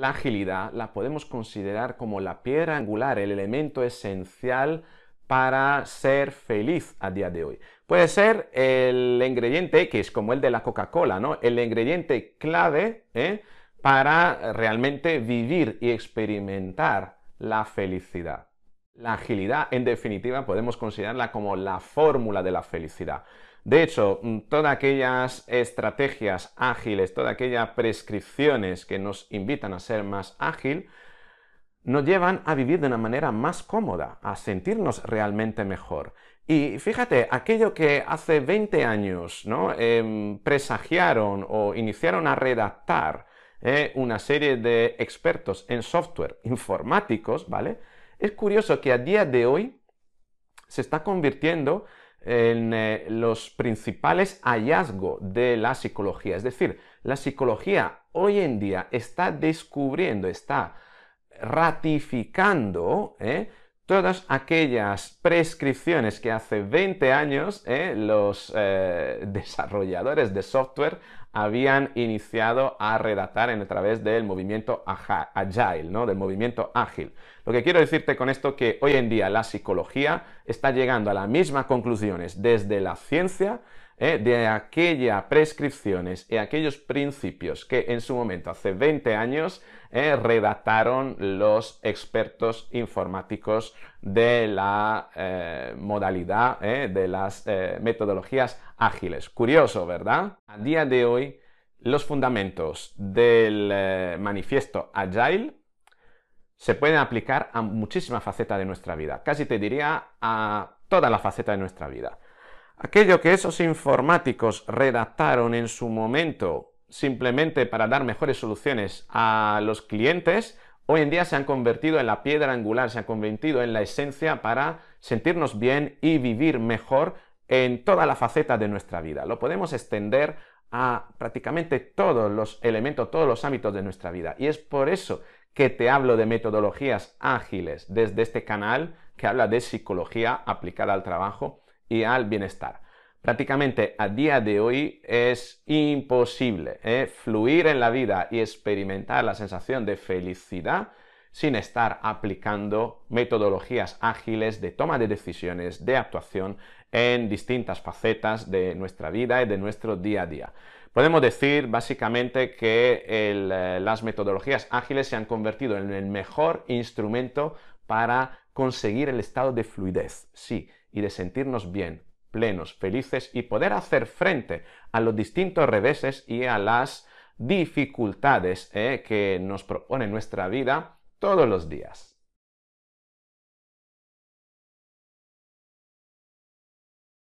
La agilidad la podemos considerar como la piedra angular, el elemento esencial para ser feliz a día de hoy. Puede ser el ingrediente X, como el de la Coca-Cola, ¿no? El ingrediente clave ¿eh? para realmente vivir y experimentar la felicidad. La agilidad, en definitiva, podemos considerarla como la fórmula de la felicidad. De hecho, mm, todas aquellas estrategias ágiles, todas aquellas prescripciones que nos invitan a ser más ágil, nos llevan a vivir de una manera más cómoda, a sentirnos realmente mejor. Y fíjate, aquello que hace 20 años ¿no? Em, presagiaron o iniciaron a redactar eh, una serie de expertos en software informáticos, ¿vale? Es curioso que a día de hoy se está convirtiendo en eh, los principales hallazgos de la psicología. Es decir, la psicología hoy en día está descubriendo, está ratificando eh, todas aquellas prescripciones que hace 20 años eh, los desarrolladores de software habían iniciado a redactar en, a través del movimiento agile, ¿no? del movimiento ágil. Lo que quiero decirte con esto es que hoy en día la psicología está llegando a las mismas conclusiones desde la ciencia ¿eh? de aquellas prescripciones y aquellos principios que en su momento, hace 20 años, ¿eh? redactaron los expertos informáticos de la eh, modalidad, de las metodologías ágiles. Curioso, ¿verdad? A día de hoy, los fundamentos del manifiesto Agile se pueden aplicar a muchísima faceta de nuestra vida, casi te diría a toda la faceta de nuestra vida. Aquello que esos informáticos redactaron en su momento simplemente para dar mejores soluciones a los clientes, hoy en día se han convertido en la piedra angular, se han convertido en la esencia para sentirnos bien y vivir mejor en toda la faceta de nuestra vida. Lo podemos extender a prácticamente todos los elementos, todos los ámbitos de nuestra vida. Y es por eso que te hablo de metodologías ágiles desde este canal que habla de psicología aplicada al trabajo y al bienestar. Prácticamente a día de hoy es imposible ¿eh? fluir en la vida y experimentar la sensación de felicidad sin estar aplicando metodologías ágiles de toma de decisiones, de actuación en distintas facetas de nuestra vida y de nuestro día a día. Podemos decir básicamente que eh, las metodologías ágiles se han convertido en el mejor instrumento para conseguir el estado de fluidez, sí, y de sentirnos bien, plenos, felices y poder hacer frente a los distintos reveses y a las dificultades eh, que nos propone nuestra vida todos los días.